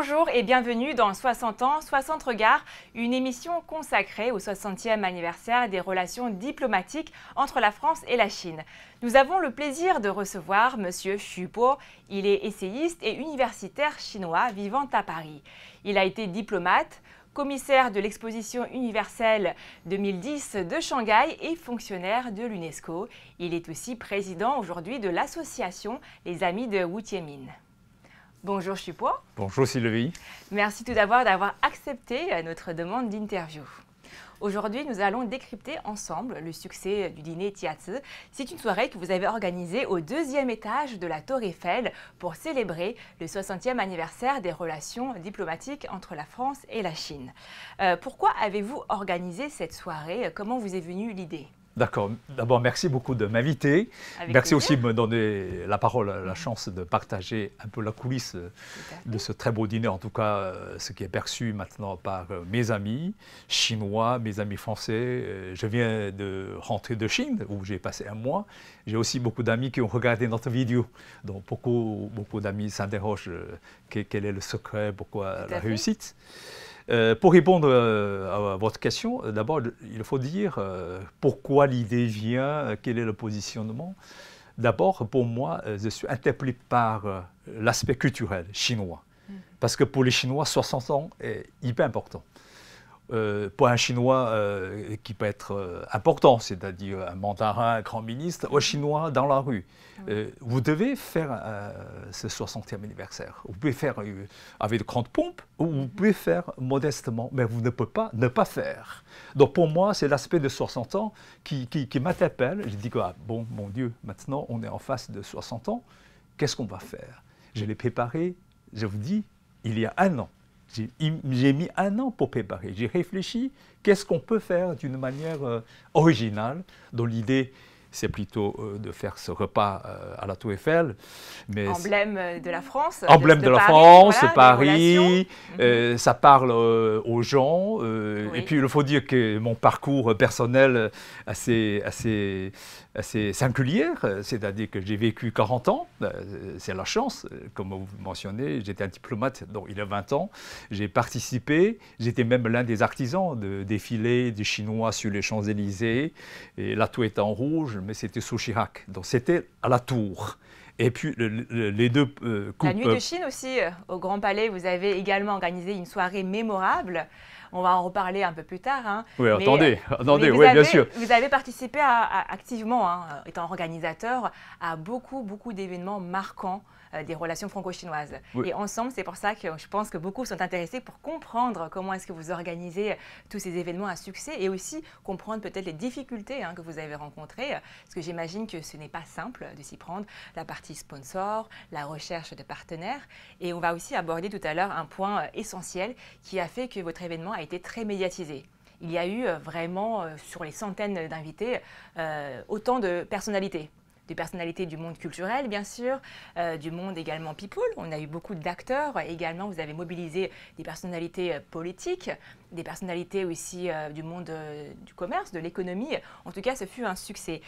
Bonjour et bienvenue dans 60 ans, 60 regards, une émission consacrée au 60e anniversaire des relations diplomatiques entre la France et la Chine. Nous avons le plaisir de recevoir M. Xu Il est essayiste et universitaire chinois vivant à Paris. Il a été diplomate, commissaire de l'exposition universelle 2010 de Shanghai et fonctionnaire de l'UNESCO. Il est aussi président aujourd'hui de l'association Les Amis de Wu Tiemin. Bonjour Chipois. Bonjour Sylvie. Merci tout d'abord d'avoir accepté euh, notre demande d'interview. Aujourd'hui, nous allons décrypter ensemble le succès du dîner Tiatsu. C'est une soirée que vous avez organisée au deuxième étage de la Tour Eiffel pour célébrer le 60e anniversaire des relations diplomatiques entre la France et la Chine. Euh, pourquoi avez-vous organisé cette soirée Comment vous est venue l'idée D'accord. D'abord, merci beaucoup de m'inviter. Merci aussi de me donner la parole, la chance de partager un peu la coulisse de ce très beau dîner, en tout cas euh, ce qui est perçu maintenant par euh, mes amis chinois, mes amis français. Euh, je viens de rentrer de Chine, où j'ai passé un mois. J'ai aussi beaucoup d'amis qui ont regardé notre vidéo. Donc, beaucoup, beaucoup d'amis s'interrogent quel est le secret, pourquoi la réussite. Euh, pour répondre euh, à votre question, euh, d'abord, il faut dire pourquoi l'idée vient, quel est le positionnement. D'abord, pour moi, je suis interpellé par l'aspect culturel chinois. Mm. Parce que pour les Chinois, 60 ans est hyper important. Euh, pour un chinois euh, qui peut être euh, important, c'est-à-dire un mandarin, un grand ministre, un chinois dans la rue. vous devez faire ce 60e anniversaire. Vous pouvez faire avec de grandes pompes ou vous mhm. pouvez faire modestement, mais vous ne pouvez pas ne pas faire. Donc pour moi, c'est l'aspect de 60 ans qui, qui, m'interpelle. Je dis que, ah, bon, mon Dieu, maintenant on est en face de 60 ans, qu'est-ce qu'on va faire Je l'ai préparé, je vous dis, il y a un an. J'ai mis un an pour préparer. J'ai réfléchi qu'est-ce qu'on peut faire d'une manière euh, originale, dont l'idée c'est plutôt euh, de faire ce repas euh, à la Tour Eiffel. emblème de la France. Emblème de, la France, Paris. Mhm. ça parle aux gens. Et puis il faut dire que mon parcours personnel assez, assez euh, c'est singulière, euh, c'est-à-dire que j'ai vécu 40 ans, euh, c'est la chance, comme vous mentionnez, j'étais un diplomate donc, il y a 20 ans, j'ai participé, j'étais même l'un des artisans de défilés des Chinois sur les Champs-Élysées, et la tour était en rouge, mais c'était sous Chirac, donc c'était à la tour. Et puis les deux La nuit de Chine aussi, au Grand Palais, vous avez également organisé une soirée mémorable on va en reparler un peu plus tard. Hein. Oui, attendez, euh, attendez, oui, bien sûr. Vous avez participé activement, hein, euh, étant organisateur, à beaucoup, beaucoup d'événements marquants euh, des relations franco-chinoises. Et ensemble, c'est pour ça que je pense que beaucoup sont intéressés pour comprendre comment est-ce que vous organisez euh, tous ces événements à succès et aussi comprendre peut-être les difficultés hein, que vous avez rencontrées, parce que j'imagine que ce n'est pas simple de s'y prendre, la partie sponsor, la recherche de partenaires. Et on va aussi aborder tout à l'heure un point euh, essentiel qui a fait que votre événement a été très médiatisé il y a eu vraiment, sur les centaines d'invités, autant de personnalités des personnalités du monde culturel, bien sûr, euh, du monde également people. On a eu beaucoup d'acteurs. Également, vous avez mobilisé des personnalités euh, politiques, des personnalités aussi euh, du monde du commerce, de l'économie. En tout cas, ce fut un succès.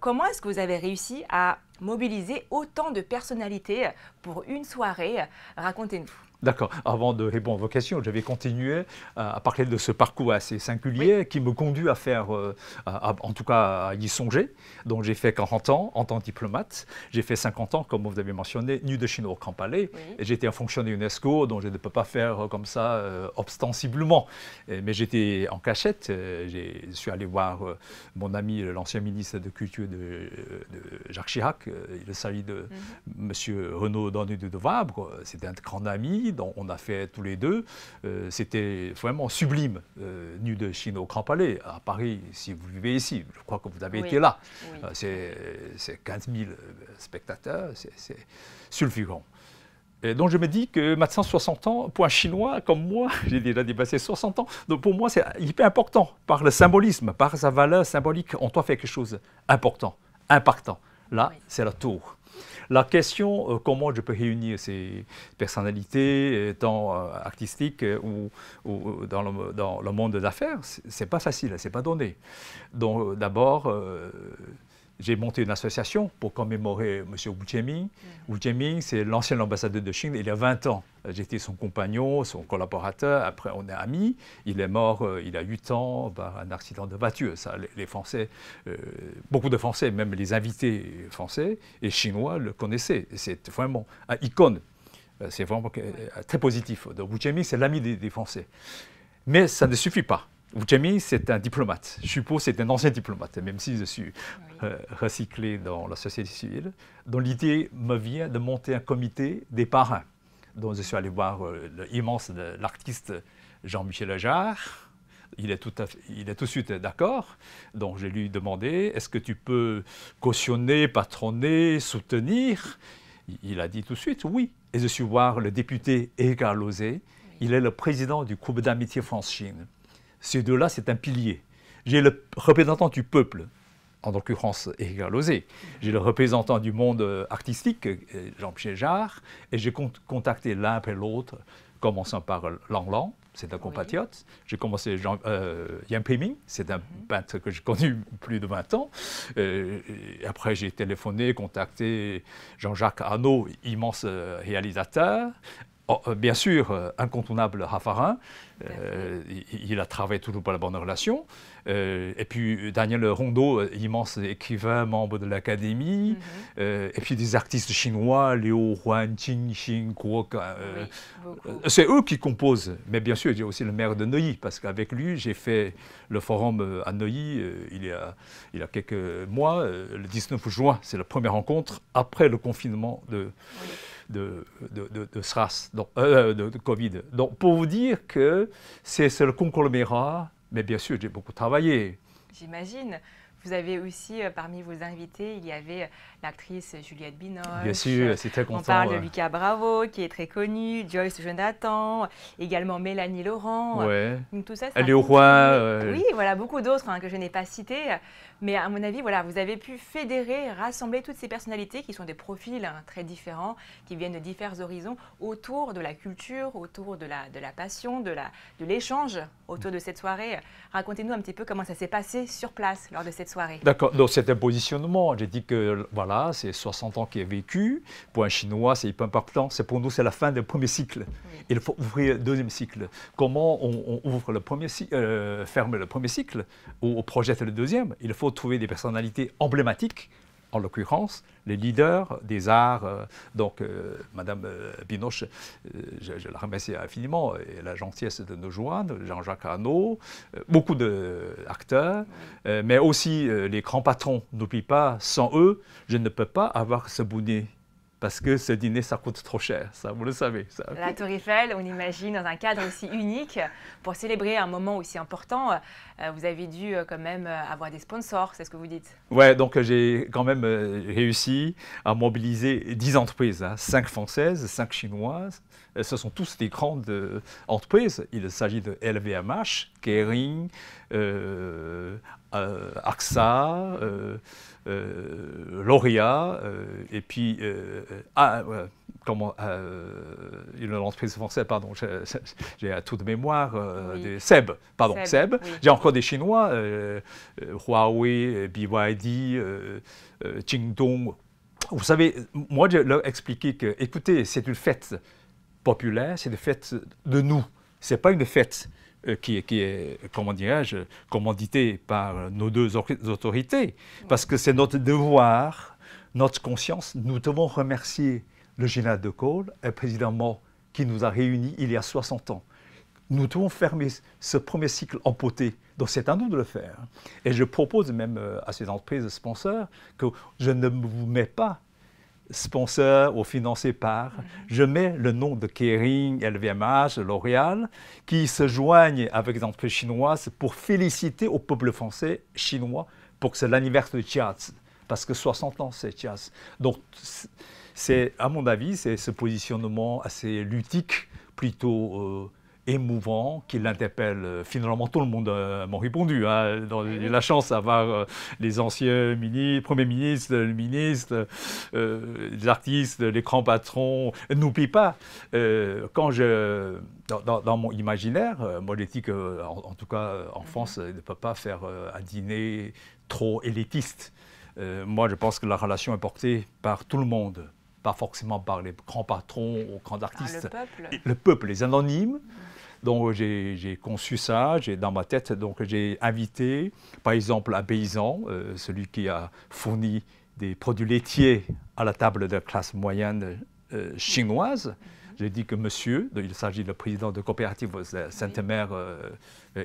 comment est-ce que vous avez réussi à mobiliser autant de personnalités pour une soirée Racontez-nous. D'accord. Avant de répondre à vos questions, j'avais continué euh, à parler de ce parcours assez singulier qui me conduit à faire, euh, en tout cas à y songer. Donc j'ai fait 40 ans en tant diplomate. J'ai fait 50 ans, comme vous avez mentionné, nu de Chine au Grand Palais. Et j'étais un fonctionnaire UNESCO, donc je ne peux pas faire euh, comme ça ostensiblement. mais j'étais en cachette. je suis allé voir mon ami, l'ancien ministre de Culture de, Jacques Chirac. Il s'agit de M. Mhm. Renaud Donné de Vabre. C'était un grand ami on, a fait tous les deux. Euh, c'était vraiment sublime, euh, nu de Chine au Grand Palais, à Paris, si vous vivez ici. Je crois que vous avez été là. Euh, c'est 15 000 spectateurs, c'est sulfurant. Et donc je me dis que maintenant 60 ans, pour un Chinois comme moi, j'ai déjà dépassé 60 ans, donc pour moi c'est hyper important. Par le symbolisme, par sa valeur symbolique, on doit faire quelque chose d'important, important. Là, c'est la tour. La question, euh, comment je peux réunir ces personnalités, euh, tant euh, artistiques ou, dans, le, dans, le, monde d'affaires, c'est pas facile, c'est pas donné. Donc d'abord, j'ai monté une association pour commémorer M. Wu Jieming. Mm. Wu Jieming, c'est l'ancien ambassadeur de Chine, il y a 20 ans. J'étais son compagnon, son collaborateur, après on est amis. Il est mort euh, il y a 8 ans par un accident de voiture. Ça, les, Français, euh, beaucoup de Français, même les invités français et chinois le connaissaient. C'est vraiment un icône. Euh, c'est vraiment très positif. Donc Wu Jieming, c'est l'ami des Français. Mais ça ne suffit pas. Jamie, c'est un diplomate. Je suppose c'est un ancien diplomate, même si je suis euh, recyclé dans la société civile. Dont l'idée me vient de monter un comité des parrains, Donc je suis allé voir euh, l'immense euh, l'artiste Jean-Michel Ajar. Il est, tout à il est tout de suite d'accord. Donc, je lui ai demandé est-ce que tu peux cautionner, patronner, soutenir Il a dit tout de suite oui. Et je suis voir le député Edgar Lozé. Il est le président du groupe d'amitié France-Chine. Ces deux-là, c'est un pilier. J'ai le représentant du peuple, en l'occurrence Éric J'ai le représentant du monde euh, artistique, euh, jean pierre Jarre, et j'ai contacté l'un après l'autre, commençant par Lang, c'est un compatriote. J'ai commencé Jean, euh, Yan c'est un mhm. peintre que j'ai connu plus de 20 ans. Euh, après, j'ai téléphoné, contacté Jean-Jacques Arnaud, immense réalisateur. Oh, euh, bien sûr, euh, incontournable Raffarin. Euh, il, a travaillé toujours pour la bonne relation. et puis Daniel Rondeau, immense écrivain, membre de l'Académie. Mm-hmm. et puis des artistes chinois, Liu Huan, Qin, Xing, c'est eux qui composent. Mais bien sûr, il y a aussi le maire de Neuilly, parce qu'avec lui, j'ai fait le forum à Neuilly il y a, quelques mois. le 19 juin, c'est la première rencontre après le confinement de de, de, de, de SRAS, euh, euh, de, Covid. Donc, pour vous dire que c'est le conglomérat, mais bien sûr, j'ai beaucoup travaillé. J'imagine. Vous avez aussi, euh, parmi vos invités, il y avait l'actrice Juliette Binoche. Bien sûr, c'est très content. On parle de Lucas Bravo, qui est très connu, Joyce Jonathan, également Mélanie Laurent. Oui. tout ça, c'est... Oui, voilà, beaucoup d'autres hein, que je n'ai pas cités. Mais à mon avis, voilà, vous avez pu fédérer, rassembler toutes ces personnalités qui sont des profils hein, très différents, qui viennent de différents horizons, autour de la culture, autour de la, de la passion, de l'échange de autour de cette soirée. Racontez-nous un petit peu comment ça s'est passé sur place lors de cette soirée. D'accord, donc c'est un positionnement. J'ai dit que voilà, c'est 60 ans qui est vécu. Pour un Chinois, c'est hyper important. C'est pour nous, c'est la fin du premier cycle. Il faut ouvrir le deuxième cycle. Comment on, ouvre le premier cycle, euh, ferme le premier cycle, ou on projette le deuxième Il faut trouver des personnalités emblématiques, en l'occurrence les leaders des arts. Euh, donc, euh, Madame euh, Binoche, je, la remercie infiniment, et la gentillesse de nos joindre, Jean-Jacques Arnaud, beaucoup d'acteurs, mais aussi les grands patrons. N'oublie pas, sans eux, je ne peux pas avoir ce bonnet parce que ce dîner, ça coûte trop cher, ça, vous le savez. La Tour Eiffel, on imagine, dans un cadre aussi unique, pour célébrer un moment aussi important, euh, vous avez dû euh, quand même euh, avoir des sponsors, c'est ce que vous dites Ouais, donc j'ai quand même réussi à mobiliser 10 entreprises, 5 hein. françaises, 5 chinoises. Ce sont tous des grandes entreprises. Il s'agit de LVMH, Kering, euh, euh, AXA, euh, Loria, et puis ah, comment, une entreprise française, pardon, j'ai à toute de mémoire, des Seb, pardon, Seb. J'ai encore des Chinois, Huawei, BYD, Qingdong. Vous savez, moi, je leur expliquais que, écoutez, c'est une fête populaire, c'est une fête de nous. c'est pas une fête euh, qui, est, comment dirais-je, commandité par nos deux autorités, parce que c'est notre devoir, notre conscience. Nous devons remercier le général de Gaulle, un président mort qui nous a réunis il y a 60 ans. Nous devons fermer ce premier cycle empoté. Donc c'est à nous de le faire. Et je propose même euh, à ces entreprises sponsors que je ne vous mets pas sponsor ou financé par, mhm. je mets le nom de Kering, LVMH, L'Oréal, qui se joignent avec des entreprises chinoises pour féliciter au peuple français chinois pour que c'est l'anniversaire de Chiaz, parce que 60 ans c'est Chiaz. Donc c'est, à mon avis, c'est ce positionnement assez ludique, plutôt euh, émouvant qui l'interpelle. Euh, finalement, tout le monde euh, m'a répondu. Hein. J'ai ah la chance d'avoir euh, les anciens ministres, premiers ministres, les ministre, les artistes, les grands patrons. N'oublie pas, quand je, dans, mon imaginaire, moi j'ai dit qu'en en, tout cas, en mhm. France, on ne peut pas faire un dîner trop élitiste. moi, je pense que la relation est portée par tout le monde pas forcément par les grands patrons ou grands artistes. le, peuple. le peuple. les anonymes, mhm. Donc j'ai conçu ça, j'ai dans ma tête, donc j'ai invité, par exemple, un paysan, euh, celui qui a fourni des produits laitiers à la table de la classe moyenne euh, chinoise. J'ai dit que monsieur, il s'agit du président de coopérative Sainte-Mère, euh,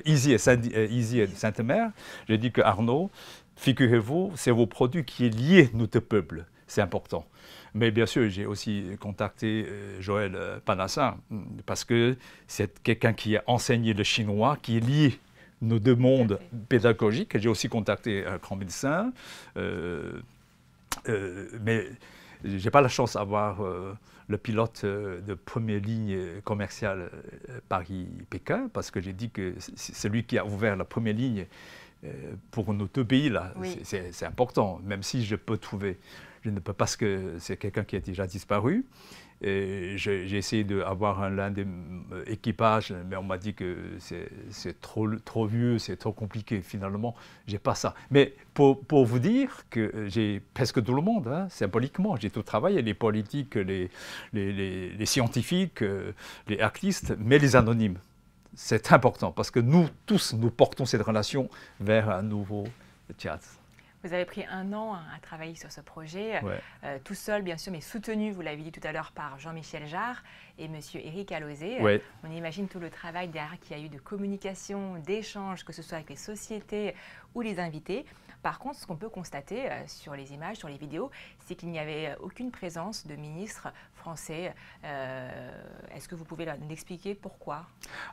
Easy et Sainte-Mère, j'ai dit que Arnaud, figurez-vous, c'est vos produits qui est lié notre peuple. C'est important. Mais bien sûr, j'ai aussi contacté euh, Joël euh, panassa mm, parce que c'est quelqu'un qui a enseigné le chinois, qui est lié nos deux mondes pédagogiques. J'ai aussi contacté un grand médecin, euh, mais je n'ai pas la chance d'avoir le pilote de première ligne commerciale Paris-Pékin, parce que j'ai dit que c'est celui qui a ouvert la première ligne pour nos deux pays, là, c'est important, même si je peux trouver je ne peux pas parce que c'est quelqu'un qui est déjà disparu. J'ai essayé d'avoir un l'un des équipages, mais on m'a dit que c'est trop, trop vieux, c'est trop compliqué. Finalement, j'ai pas ça. Mais pour, vous dire que j'ai presque tout le monde, hein, symboliquement, j'ai tout travaillé, les politiques, les, scientifiques, euh, les artistes, mais les anonymes c'est important parce que nous tous, nous portons cette relation vers un nouveau théâtre. Vous avez pris un an à travailler sur ce projet, euh, euh, tout seul bien sûr, mais soutenu, vous l'avez dit tout à l'heure, par Jean-Michel Jarre et M. Éric Allozé. On imagine tout le travail derrière qu'il y a eu de communication, d'échange, que ce soit avec les sociétés ou les invités. Par contre, ce qu'on peut constater euh, sur les images, sur les vidéos, c'est qu'il n'y avait euh, aucune présence de ministres français. Euh, est-ce que vous pouvez nous expliquer pourquoi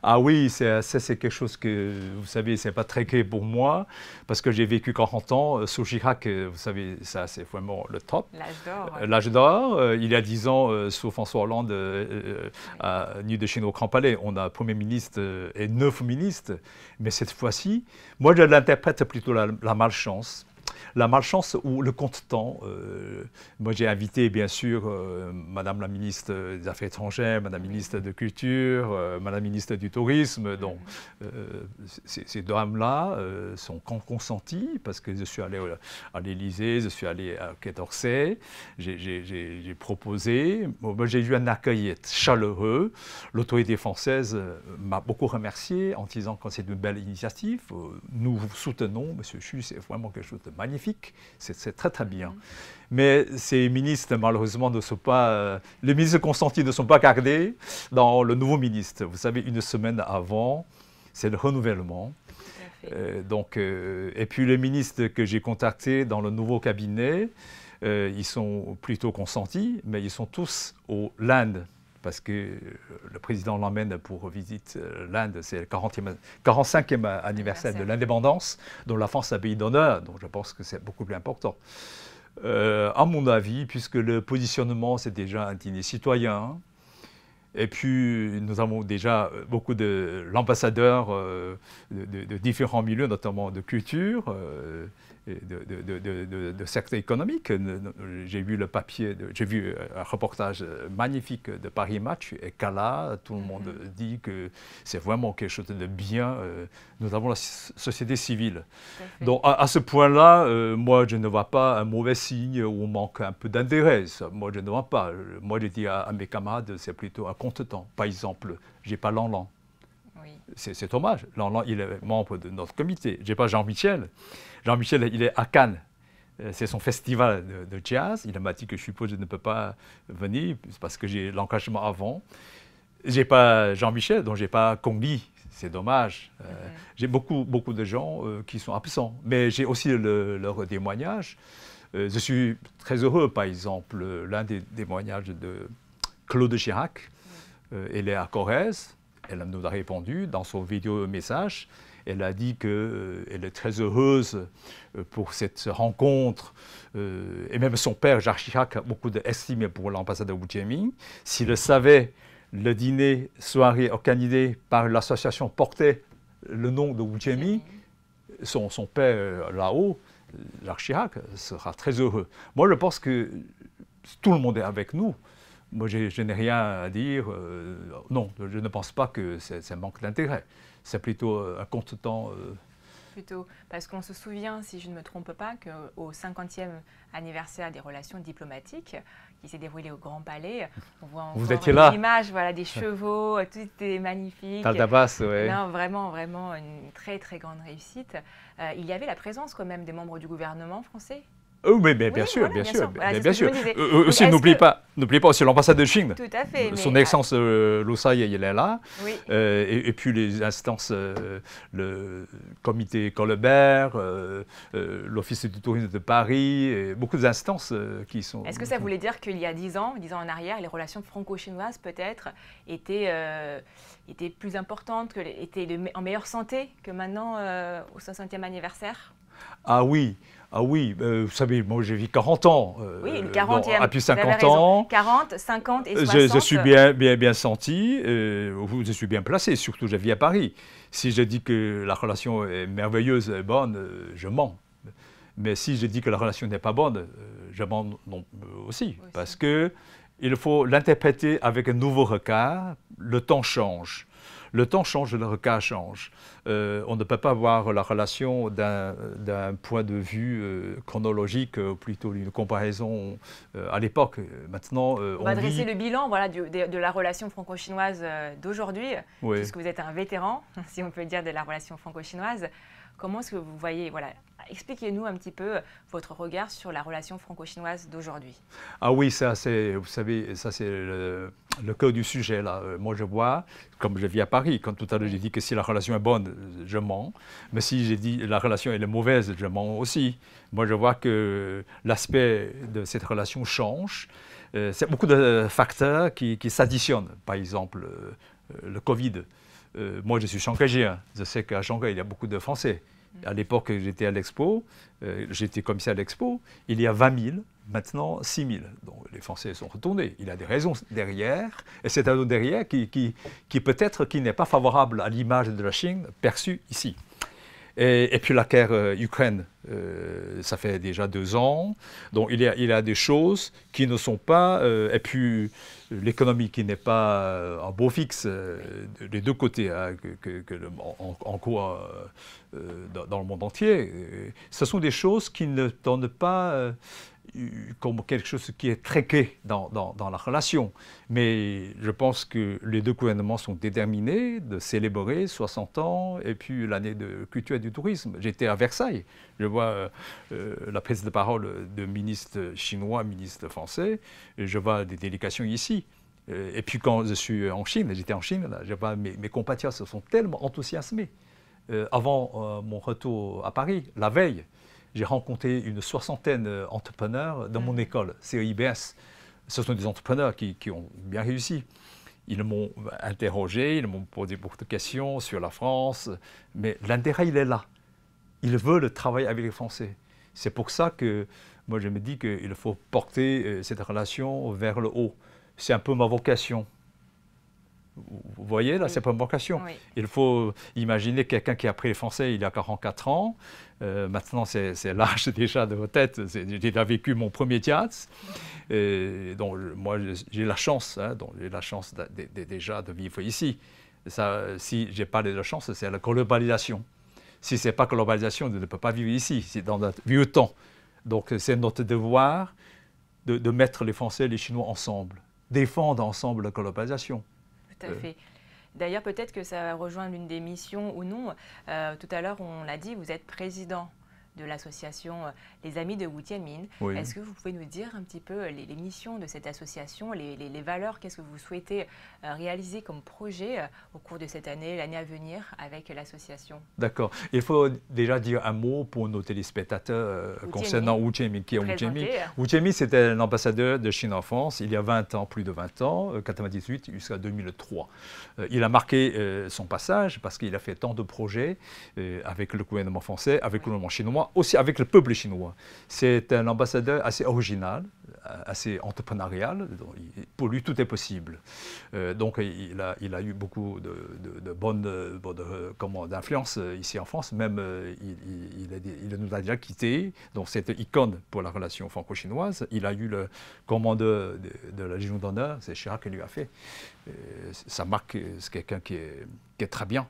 Ah oui, ça c'est quelque chose que, vous savez, c'est pas très gai pour moi, parce que j'ai vécu 40 ans sous Chirac, vous savez, ça c'est vraiment le top. L'âge d'or. L'âge d'or. il y a 10 ans, sous François Hollande, à Nuit de Chine au Grand Palais, on a un Premier ministre et neuf ministres, mais cette fois-ci, moi je l'interprète plutôt la, la sens la malchance ou le compte-temps. Euh, moi, j'ai invité, bien sûr, euh, Madame la ministre des Affaires étrangères, Madame la ministre de Culture, euh, Madame la ministre du Tourisme. Donc, ces, ces dames-là sont consenties parce que je suis allé à l'Élysée, je suis allé à Quai d'Orsay, j'ai proposé. Moi, ben, j'ai eu un accueil chaleureux. L'autorité française m'a beaucoup remercié en disant que c'est une belle initiative. Nous vous soutenons, Monsieur Chu, c'est vraiment quelque chose de magnifique magnifique, c'est très très bien. Mais ces ministres, malheureusement, ne sont pas. Euh, les ministres consentis ne sont pas gardés dans le nouveau ministre. Vous savez, une semaine avant, c'est le renouvellement. Euh, donc, euh, et puis les ministres que j'ai contactés dans le nouveau cabinet, ils sont plutôt consentis, mais ils sont tous au l'Inde parce que euh, le président l'emmène pour visite euh, l'Inde, c'est le 45e anniversaire de l'indépendance, dont la France a pays d'honneur, donc je pense que c'est beaucoup plus important. Euh, à mon avis, puisque le positionnement, c'est déjà un dîner citoyen, et puis, nous avons déjà euh, beaucoup de l'ambassadeur euh, de, différents milieux, notamment de culture, euh, de, de, de secteur économique. J'ai vu le papier, j'ai vu un reportage magnifique de Paris Match et là, Tout le monde mhm. dit que c'est vraiment quelque chose de bien. Nous avons la société civile. Donc, à, ce point-là, moi, je ne vois pas un mauvais signe ou manque un peu d'intérêt. Moi, je ne vois pas. Moi, je dis à, à mes camarades, c'est plutôt un temps Par exemple, j'ai pas Lanlan. C'est dommage, Lanlan, il est membre de notre comité. J'ai pas Jean-Michel. Jean-Michel, il est à Cannes. Euh, c'est son festival de, jazz. Il m'a dit que je suppose je ne peux pas venir parce que j'ai l'engagement avant. J'ai pas Jean-Michel, donc j'ai pas Congli. C'est dommage. Euh, mhm. J'ai beaucoup, beaucoup de gens euh, qui sont absents. Mais j'ai aussi leurs leur témoignage. je suis très heureux, par exemple, l'un des témoignages de Claude Chirac, elle est à Corrèze. Elle nous a répondu dans son vidéo message. Elle a dit qu'elle euh, est très heureuse euh, pour cette rencontre. Euh, et même son père, Chirac, a beaucoup d'estime pour l'ambassade de Wujemi. S'il le savait, le dîner soirée organisé par l'association portait le nom de Wujemi, Son, son, père là-haut, Chirac, sera très heureux. Moi, je pense que tout le monde est avec nous moi, je, n'ai rien à dire. Euh, non, je ne pense pas que ça manque d'intérêt. C'est plutôt euh, un compte-temps. Euh, plutôt, parce qu'on se souvient, si je ne me trompe pas, qu'au 50e anniversaire des relations diplomatiques, qui s'est déroulé au Grand Palais, on voit encore Vous étiez image voilà, des chevaux, tout était magnifique. Taldabas, oui. Vraiment, vraiment une très, très grande réussite. il y avait la présence quand même des membres du gouvernement français euh, bien, oui, sûr, bien, sûr, bien sûr. Euh, euh, aussi, n'oubliez pas, n'oubliez pas aussi l'ambassade de Chine. Tout à fait. Son excellence euh, elle est là. et, puis les instances, le comité Colbert, l'Office du tourisme de Paris, beaucoup d'instances qui sont. Est-ce que ça voulait dire qu'il y a dix ans, dix ans en arrière, les relations franco-chinoises peut-être étaient étaient plus importantes, que, étaient en meilleure santé que maintenant au 60e anniversaire Ah oui. Ah oui, euh, vous savez, moi j'ai vécu 40 ans. Euh, oui, une 50 ah, ans. 40, 50 et 60. Euh, je, suis bien, bien, bien senti, euh, je suis bien placé, surtout je vis à Paris. Si je dis que la relation est merveilleuse et bonne, je mens. Mais si je dis que la relation n'est pas bonne, je mens aussi, Parce que il faut l'interpréter avec un nouveau regard le temps change. Le temps change, le cas change. Euh, on ne peut pas voir la relation d'un point de vue euh, chronologique, plutôt une comparaison euh, à l'époque. Maintenant, on, va dresser le bilan de, la relation franco-chinoise d'aujourd'hui, puisque vous êtes un vétéran, si on peut dire, de la relation franco-chinoise. Comment est-ce que vous voyez voilà, Expliquez-nous un petit peu euh, votre regard sur la relation franco-chinoise d'aujourd'hui. Ah oui, ça c'est, vous savez, ça c'est le, cœur du sujet là. Euh, moi je vois, comme je vis à Paris, quand tout à l'heure j'ai dit que si la relation est bonne, je mens, mais si j'ai dit la relation est mauvaise, je mens aussi. Moi je vois que l'aspect de cette relation change. Euh, c'est beaucoup de facteurs qui, s'additionnent. Par exemple, le Covid. Euh, moi je suis Shanghai, hein. je sais qu'à Shanghai, il y a beaucoup de Français. À l'époque, j'étais à l'expo, euh, j'étais comme commissaire à l'expo, il y a 20 000, maintenant 6 000. Donc les Français sont retournés. Il y a des raisons derrière, et c'est un autre derrière qui, qui peut-être qui n'est pas favorable à l'image de la Chine perçue ici. Et, puis la guerre euh, Ukraine, euh, ça fait déjà deux ans. Donc il y a, il a des choses qui ne sont pas... Euh, et puis l'économie qui n'est pas en beau fixe des deux côtés, hein, que, en, quoi dans, dans, le monde entier. Ce sont des choses qui ne donnent pas comme quelque chose qui est très clé dans, dans, la relation. Mais je pense que les deux gouvernements sont déterminés de célébrer 60 ans et puis l'année de culture et du tourisme. J'étais à Versailles. Je vois euh, euh, la prise de parole de ministre chinois, ministre français. je vois des délégations ici. Euh, et puis quand je suis en Chine, j'étais en Chine, là, je vois mes, compatriotes se sont tellement enthousiasmés. avant mon retour à Paris, la veille, j'ai rencontré une soixantaine d'entrepreneurs euh, dans mon école, CEIBS. Ce sont des entrepreneurs qui, qui ont bien réussi. Ils m'ont interrogé, ils m'ont posé beaucoup de questions sur la France, mais l'intérêt, il est là. Ils veulent travailler avec les Français. C'est pour ça que moi, je me dis qu'il faut porter euh, cette relation vers le haut. C'est un peu ma vocation. Vous voyez, là, c'est mm. pas une vocation. Il faut imaginer quelqu'un qui a appris le français il y a 44 ans. Euh, maintenant, c'est l'âge déjà de vos têtes. J'ai vécu mon premier théâtre. donc, moi, j'ai la chance, hein, j'ai la chance déjà de vivre ici. Ça, si j'ai pas de la chance, c'est la globalisation. Si n'est pas globalisation, on ne peut pas vivre ici. C'est dans notre vieux temps. Donc, c'est notre devoir de, de mettre les Français et les Chinois ensemble, défendre ensemble la globalisation tout fait. D'ailleurs, peut-être que ça va rejoindre l'une des missions ou non. Euh, tout à l'heure, on l'a dit, vous êtes président de l'association euh, Les Amis de Wu Tianmin. Est-ce que vous pouvez nous dire un petit peu euh, les, missions de cette association, les, valeurs, qu'est-ce que vous souhaitez euh, réaliser comme projet au cours de cette année, l'année à venir avec l'association D'accord. Il faut déjà dire un mot pour nos téléspectateurs concernant Wu Tianmin. Qui est Wu Tianmin hein. Wu Tianmin, c'était l'ambassadeur de Chine en France il y a 20 ans, plus de 20 ans, 1998 jusqu'à 2003. Il a marqué son passage parce qu'il a fait tant de projets avec le gouvernement français, avec le gouvernement chinois, aussi avec le peuple chinois. C'est un ambassadeur assez original, assez entrepreneurial. Pour lui, tout est possible. Euh, donc, il a, eu beaucoup de, bonnes, influences d'influence euh, ici en France. Même, euh, il, nous a déjà quittés. Donc, cette icône pour la relation franco-chinoise. Il a eu le commandeur de, la Légion d'honneur. C'est Chirac qui lui a fait. ça marque quelqu'un qui est très bien.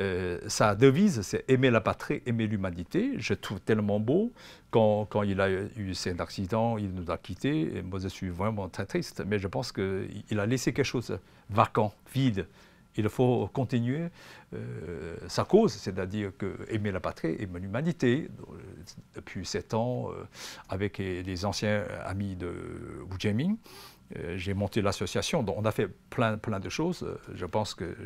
Euh, sa devise, c'est aimer la patrie, aimer l'humanité. Je trouve tellement beau. Quand, quand il a eu cet accident, il nous a quittés. Et moi, je suis vraiment très triste, mais je pense qu'il a laissé quelque chose vacant, vide. Il faut continuer euh, sa cause, c'est-à-dire que aimer la patrie, aimer l'humanité. Depuis sept ans, euh, avec les anciens amis de Wu Jianming, euh, j'ai monté l'association. Donc on a fait plein, plein de choses. Euh, je pense que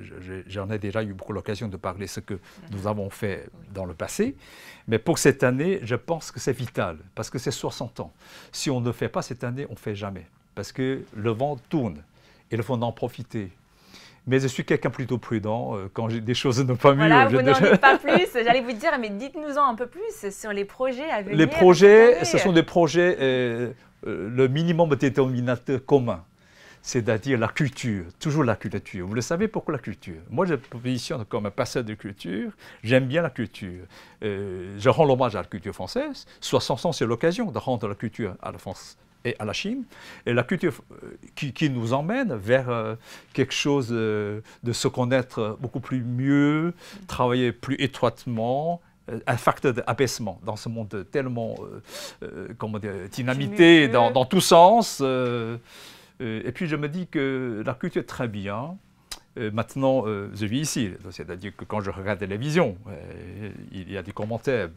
j'en ai déjà eu beaucoup l'occasion de parler ce que nous mhm. avons fait dans le passé. Mais pour cette année, je pense que c'est vital, parce que c'est 60 ans. Si on ne fait pas cette année, on ne fait jamais, parce que le vent tourne. Et il faut en profiter mais je suis quelqu'un plutôt prudent. Euh, quand j'ai des choses de ne pas voilà, mieux, vous n'en dites pas plus. J'allais vous dire, mais dites-nous-en un peu plus sur les projets à venir. Les projets, ce sont des projets, euh, euh, le minimum déterminateur commun, c'est-à-dire la culture, toujours la culture. Vous le savez, pourquoi la culture Moi, je me positionne comme un passeur de culture, j'aime bien la culture. je rends l'hommage à la culture française. 60 ans, c'est l'occasion de rendre la culture à la France et à la Chine, et la culture euh, qui, nous emmène vers euh, quelque chose euh, de se connaître beaucoup plus mieux, travailler plus étroitement, un facteur d'abaissement dans ce monde tellement comment dynamité dans, tous sens. et puis je me dis que la culture est très bien, maintenant, je vis ici, c'est-à-dire que quand je regarde la télévision, il y a des commentaires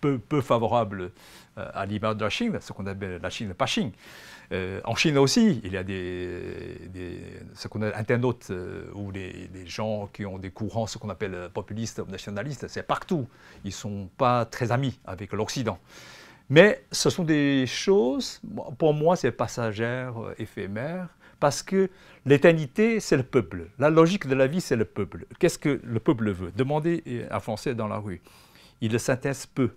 peu, favorable euh, à l'image de la Chine, ce qu'on appelle la Chine Paching. Euh, en Chine aussi, il y a des, ce qu'on appelle internautes euh, ou des, gens qui ont des courants, ce qu'on appelle populistes ou nationalistes, c'est partout. Ils ne sont pas très amis avec l'Occident. Mais ce sont des choses, pour moi, c'est passagère, euh, éphémère, parce que l'éternité, c'est le peuple. La logique de la vie, c'est le peuple. Qu'est-ce que le peuple veut Demandez à Français dans la rue. Il synthèse peu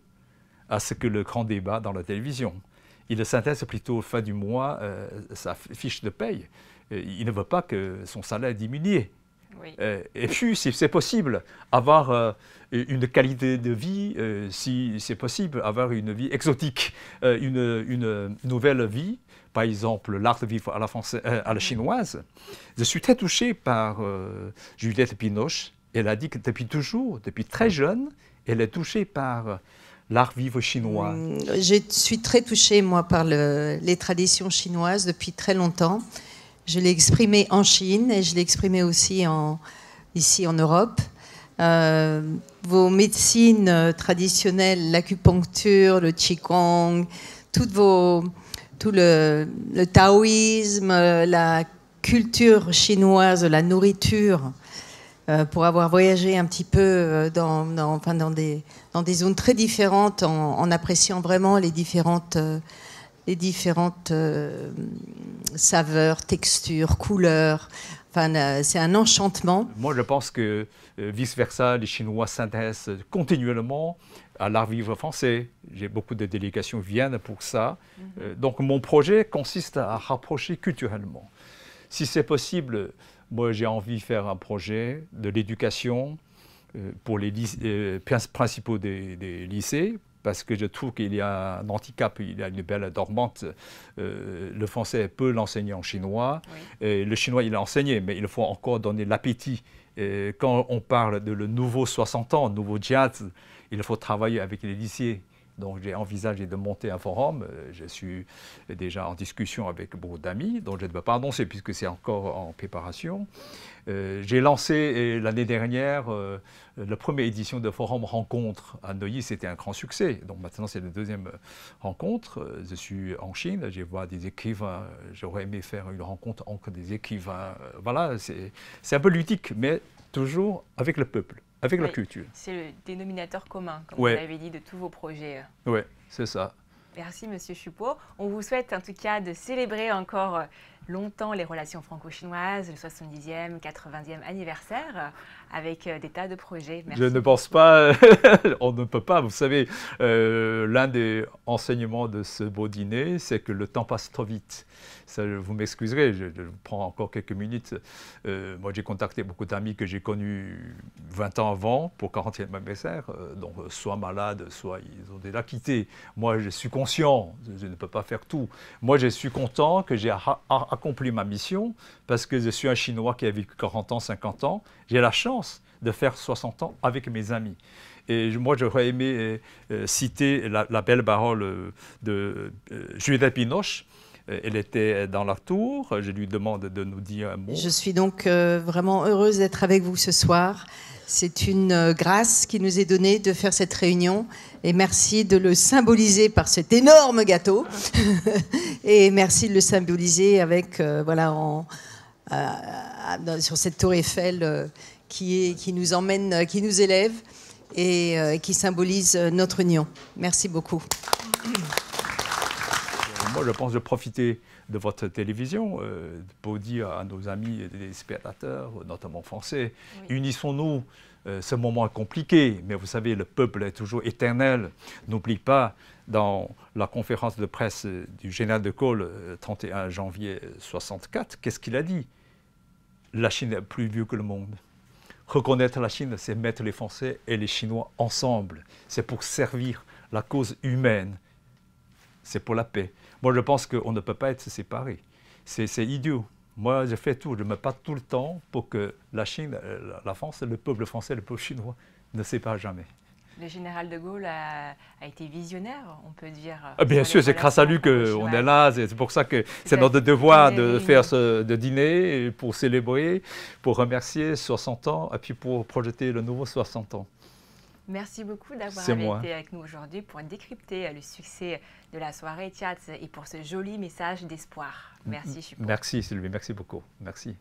à ce que le grand débat dans la télévision. Il synthèse plutôt fin du mois, euh, sa fiche de paye. Euh, il ne veut pas que son salaire diminue. Euh, et puis, si c'est possible, avoir une qualité de vie, si c'est possible, avoir une vie exotique, une, une, nouvelle vie, par exemple l'art de vivre à la, à la chinoise. Je suis très touché par Juliette Pinoche. Elle a dit que depuis toujours, depuis très jeune, elle est touchée par l'art vivre chinois mm, Je suis très touchée, moi, par les traditions chinoises depuis très longtemps. Je l'ai exprimé en Chine et je l'ai exprimé aussi en, ici en Europe. Euh, vos médecines euh, traditionnelles, l'acupuncture, le qigong, toutes vos, tout le, le taoïsme, euh, la culture chinoise, la nourriture, euh, pour avoir voyagé un petit peu euh, dans, dans, enfin dans, des, dans des, zones très différentes, en, appréciant vraiment les différentes, euh, les différentes saveurs, textures, couleurs. Enfin, c'est un enchantement. Moi, je pense que vice-versa, les Chinois s'intéressent continuellement à l'art vivre français. J'ai beaucoup de délégations viennent pour ça. Mhm. donc, mon projet consiste à rapprocher culturellement. Si c'est possible, moi j'ai envie de faire un projet de l'éducation euh, pour les euh, principaux des, lycées, parce que je trouve qu'il y a un handicap, il y a une belle dormante. Euh, le français peut l'enseigner en chinois. le chinois, il est enseigné, mais il faut encore donner l'appétit. Quand on parle de le nouveau 60 ans, nouveau jazz, il faut travailler avec les lycées donc j'ai envisagé de monter un forum. Euh, je suis déjà en discussion avec beaucoup d'amis, dont je ne vais pas annoncer puisque c'est encore en préparation. Euh, j'ai lancé l'année dernière euh, la première édition de Forum Rencontre à Neuilly. C'était un grand succès. Donc maintenant, c'est la deuxième rencontre. Je suis en Chine, j'ai vois des écrivains. J'aurais aimé faire une rencontre entre des écrivains. Voilà, c'est un peu ludique, mais toujours avec le peuple avec la culture. C'est le dénominateur commun, comme vous l'avez dit, de tous vos projets. Euh. Oui, c'est ça. Merci, Monsieur Chupot. On vous souhaite en tout cas de célébrer encore euh, longtemps les relations franco-chinoises, le 70e, 80 e anniversaire, euh, avec euh, des tas de projets. Merci. Je ne pense pas, euh, on ne peut pas. Vous savez, l'un des enseignements de ce beau dîner, c'est que le temps passe trop vite. Ça, vous m'excuserez, je, prends encore quelques minutes. moi, j'ai contacté beaucoup d'amis que j'ai connus 20 ans avant pour 40e anniversaire, donc soit malades, soit ils ont déjà quitté. Moi, je suis conscient, je, je ne peux pas faire tout. Moi, je suis content que j'ai accompli ma mission parce que je suis un Chinois qui a vécu 40 ans, 50 ans. J'ai la chance de faire 60 ans avec mes amis. Et moi, j'aurais aimé euh, euh, citer la, belle parole euh, de Judith Pinoche, Elle était dans la tour. Je lui demande de nous dire un mot. Je suis donc vraiment heureuse d'être avec vous ce soir. C'est une euh, grâce qui nous est donnée de faire cette réunion et merci de le symboliser par cet énorme gâteau et merci de le symboliser avec euh, voilà euh, sur cette tour Eiffel qui nous emmène, qui nous élève et qui symbolise notre union. Merci beaucoup je pense de profiter de votre télévision euh, pour dire à nos amis et des spectateurs, notamment français, unissons-nous. Euh, ce moment est compliqué, mais vous savez, le peuple est toujours éternel. N'oublie pas, dans la conférence de presse euh, du général de Gaulle, 31 janvier 1964, qu'est-ce qu'il a dit La Chine est plus vieux que le monde. Reconnaître la Chine, c'est mettre les Français et les Chinois ensemble. C'est pour servir la cause humaine. C'est pour la paix. Moi, je pense qu'on ne peut pas être séparés. C'est idiot. Moi, je fais tout. Je me pas tout le temps pour que la Chine, euh, la France, le peuple français, le peuple chinois ne sépare jamais. Le général de Gaulle a, été visionnaire, on peut dire. Euh, ah, bien sûr, c'est grâce à lui qu'on est là. C'est pour ça que c'est notre devoir de faire ce de dîner pour célébrer, pour remercier 60 ans et puis pour projeter le nouveau 60 ans. Merci beaucoup d'avoir été avec nous aujourd'hui pour décrypter euh, le succès de la soirée Tchats et pour ce joli message d'espoir. Merci, Merci, Sylvie. Merci beaucoup. Merci.